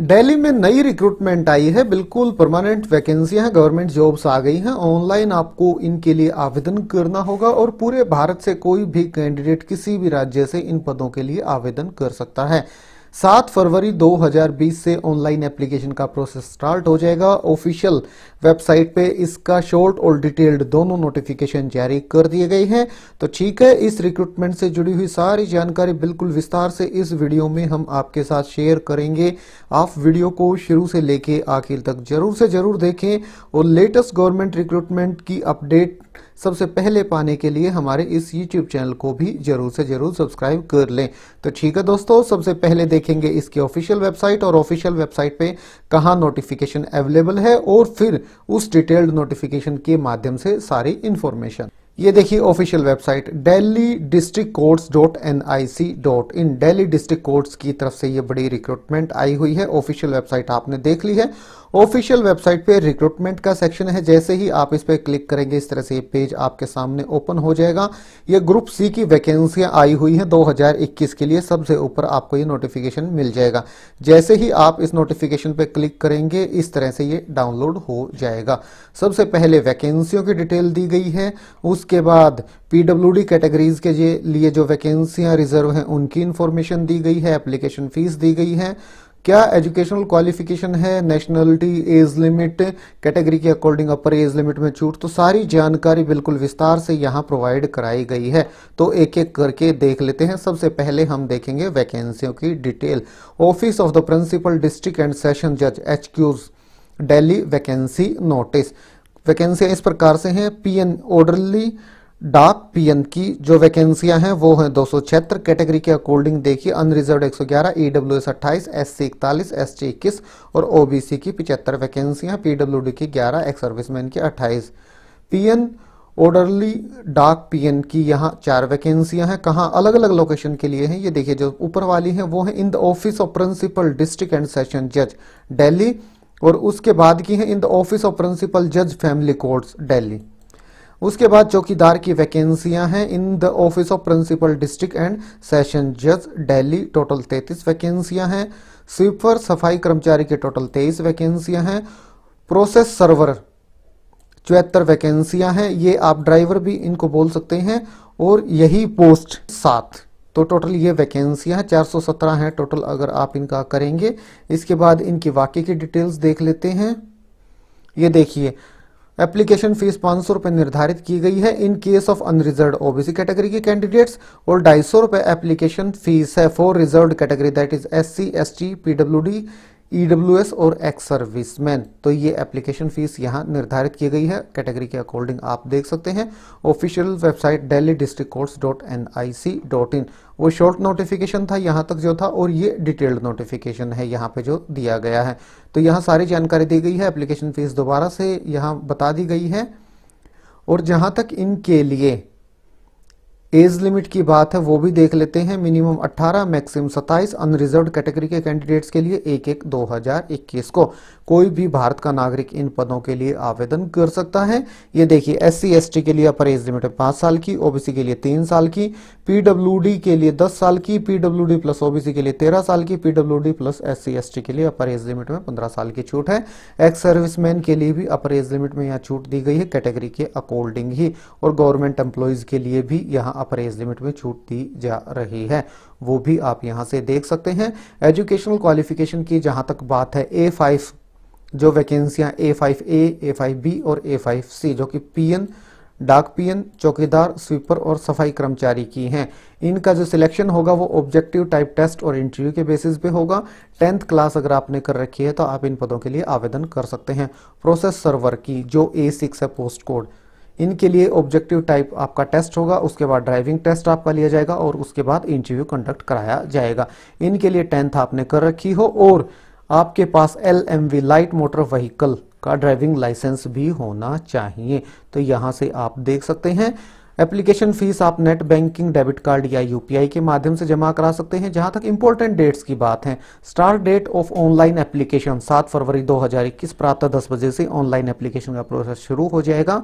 दिल्ली में नई रिक्रूटमेंट आई है बिल्कुल परमानेंट वैकेंसियां गवर्नमेंट जॉब्स आ गई हैं ऑनलाइन आपको इनके लिए आवेदन करना होगा और पूरे भारत से कोई भी कैंडिडेट किसी भी राज्य से इन पदों के लिए आवेदन कर सकता है सात फरवरी 2020 से ऑनलाइन एप्लीकेशन का प्रोसेस स्टार्ट हो जाएगा ऑफिशियल वेबसाइट पे इसका शॉर्ट और डिटेल्ड दोनों नोटिफिकेशन जारी कर दिए गए हैं तो ठीक है इस रिक्रूटमेंट से जुड़ी हुई सारी जानकारी बिल्कुल विस्तार से इस वीडियो में हम आपके साथ शेयर करेंगे आप वीडियो को शुरू से लेके आखिर तक जरूर से जरूर देखें और लेटेस्ट गवर्नमेंट रिक्रूटमेंट की अपडेट सबसे पहले पाने के लिए हमारे इस YouTube चैनल को भी जरूर से जरूर सब्सक्राइब कर लें तो ठीक है दोस्तों सबसे पहले देखेंगे इसकी ऑफिशियल वेबसाइट और ऑफिशियल वेबसाइट पे कहाँ नोटिफिकेशन अवेलेबल है और फिर उस डिटेल्ड नोटिफिकेशन के माध्यम से सारी इंफॉर्मेशन ये देखिए official website Delhi district courts dot N I C dot in Delhi district courts की तरफ से ये बड़ी रिक्रूटमेंट आई हुई है ऑफिशियल वेबसाइट आपने देख ली है ऑफिशियल वेबसाइट पे रिक्रूटमेंट का सेक्शन है जैसे ही आप इस पर क्लिक करेंगे इस तरह से ये पेज आपके सामने ओपन हो जाएगा ये ग्रुप सी की वैकेंसियां आई हुई हैं 2021 के लिए सबसे ऊपर आपको ये नोटिफिकेशन मिल जाएगा जैसे ही आप इस नोटिफिकेशन पे क्लिक करेंगे इस तरह से ये डाउनलोड हो जाएगा सबसे पहले वैकेंसियों की डिटेल दी गई है उसके बाद पीडब्ल्यू कैटेगरीज के लिए जो वैकेंसियां रिजर्व हैं उनकी इन्फॉर्मेशन दी गई है एप्लीकेशन फीस दी गई है क्या एजुकेशनल क्वालिफिकेशन है नेशनलिटी एज लिमिट कैटेगरी के अकॉर्डिंग अपर एज लिमिट में छूट तो सारी जानकारी बिल्कुल विस्तार से यहाँ प्रोवाइड कराई गई है तो एक एक करके देख लेते हैं सबसे पहले हम देखेंगे वैकेंसियों की detail office of the principal district and session जज एच डेली वैकेंसी नोटिस वैकेंसियाँ इस प्रकार से हैं पी एन ऑर्डरली डाक पीएन की जो वैकेंसियां हैं वो हैं दो कैटेगरी के अकॉर्डिंग देखिए अनरिजर्व 111 एस सी इकतालीस एस सी इक्कीस और ओबीसी की पिचहत्तर वैकेंसियां पीडब्ल्यूडी की 11 एक्स सर्विसमैन की 28 पीएन ऑर्डरली डाक पीएन की यहाँ चार वैकेंसियां हैं कहाँ अलग अलग लोकेशन के लिए हैं ये देखिए जो ऊपर वाली है वो है in the office of principal district and session जज डेली और उसके बाद की है in the office of principal जज फैमिली कोर्ट डेली उसके बाद चौकीदार की वैकेंसियां हैं in the office of principal district and session जज दिल्ली टोटल 33 वैकेंसियां हैं स्वीपर सफाई कर्मचारी के टोटल 23 वैकेंसियां हैं प्रोसेस सर्वर चौहत्तर वैकेंसियां हैं ये आप ड्राइवर भी इनको बोल सकते हैं और यही पोस्ट सात तो टोटल ये वैकेंसियां हैं 417 हैं टोटल अगर आप इनका करेंगे इसके बाद इनकी वाकई की डिटेल्स देख लेते हैं ये देखिए एप्लीकेशन फीस पांच सौ रुपए निर्धारित की गई है in case of unreserve OBC category के कैंडिडेट्स और ढाई सौ रुपए एप्लीकेशन फीस है for reserve category that is S C S T PW D E e और एक्स सर्विसमैन तो ये एप्लीकेशन फीस यहाँ निर्धारित की गई है कैटेगरी के अकॉर्डिंग आप देख सकते हैं official website Delhi district courts dot N I C dot in वो शॉर्ट नोटिफिकेशन था यहाँ तक जो था और ये डिटेल्ड नोटिफिकेशन है यहाँ पे जो दिया गया है तो यहाँ सारी जानकारी दी गई है एप्लीकेशन फीस दोबारा से यहाँ बता दी गई है और जहाँ तक इनके लिए एज लिमिट की बात है वो भी देख लेते हैं मिनिमम 18 मैक्सिमम 27 अनरिजर्व कैटेगरी के कैंडिडेट्स के लिए एक एक 2021 को कोई भी भारत का नागरिक इन पदों के लिए आवेदन कर सकता है ये देखिए एस सी के लिए अपर एज लिमिट है पांच साल की ओबीसी के लिए तीन साल की पीडब्ल्यूडी के लिए दस साल की पीडब्ल्यू प्लस ओबीसी के लिए तेरह साल की पीडब्ल्यूडी प्लस एस सी के लिए अपर एज लिमिट में पंद्रह साल की छूट है एक्स सर्विसमैन के लिए भी अपर एज लिमिट में यहाँ छूट दी गई है कैटेगरी के अकॉर्डिंग ही और गवर्नमेंट एम्प्लॉयज के लिए भी यहाँ अपर एज लिमिट में छूट दी जा रही है वो भी आप यहां से देख सकते हैं एजुकेशनल क्वालिफिकेशन की जहां तक बात है ए फाइव जो वैकेंसियां A five A A five B और ए फाइव सी जो कि पी एन डाक पियन चौकीदार स्वीपर और सफाई कर्मचारी की हैं इनका जो सिलेक्शन होगा वो ऑब्जेक्टिव टाइप टेस्ट और इंटरव्यू के बेसिस पे होगा टेंथ क्लास अगर आपने कर रखी है तो आप इन पदों के लिए आवेदन कर सकते हैं प्रोसेस सर्वर की जो ए सिक्स है पोस्ट कोड इनके लिए ऑब्जेक्टिव टाइप आपका टेस्ट होगा उसके बाद ड्राइविंग टेस्ट आपका लिया जाएगा और उसके बाद इंटरव्यू कंडक्ट कराया जाएगा इनके लिए टेंथ आपने कर रखी हो और आपके पास L M V light motor vehicle का ड्राइविंग लाइसेंस भी होना चाहिए तो यहां से आप देख सकते हैं एप्लीकेशन फीस आप नेट बैंकिंग डेबिट कार्ड या यूपीआई के माध्यम से जमा करा सकते हैं जहां तक इंपॉर्टेंट डेट्स की बात है start date of online application 7 फरवरी 2021 प्रातः 10 बजे से ऑनलाइन एप्लीकेशन का प्रोसेस शुरू हो जाएगा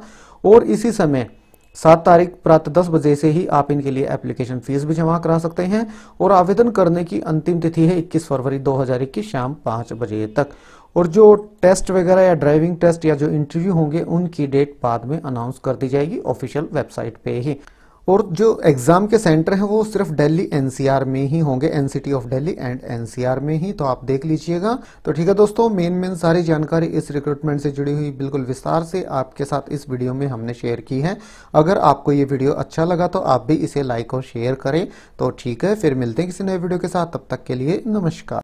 और इसी समय सात तारीख प्रात दस बजे से ही आप इनके लिए एप्लीकेशन फीस भी जमा करा सकते हैं और आवेदन करने की अंतिम तिथि है 21 फरवरी 2021 शाम पाँच बजे तक और जो टेस्ट वगैरह या ड्राइविंग टेस्ट या जो इंटरव्यू होंगे उनकी डेट बाद में अनाउंस कर दी जाएगी ऑफिशियल वेबसाइट पे ही और जो एग्ज़ाम के सेंटर हैं वो सिर्फ दिल्ली एनसीआर में ही होंगे NCT of Delhi and NCR में ही तो आप देख लीजिएगा तो ठीक है दोस्तों मेन मेन सारी जानकारी इस रिक्रूटमेंट से जुड़ी हुई बिल्कुल विस्तार से आपके साथ इस वीडियो में हमने शेयर की है अगर आपको ये वीडियो अच्छा लगा तो आप भी इसे लाइक और शेयर करें तो ठीक है फिर मिलते हैं किसी नए वीडियो के साथ तब तक के लिए नमस्कार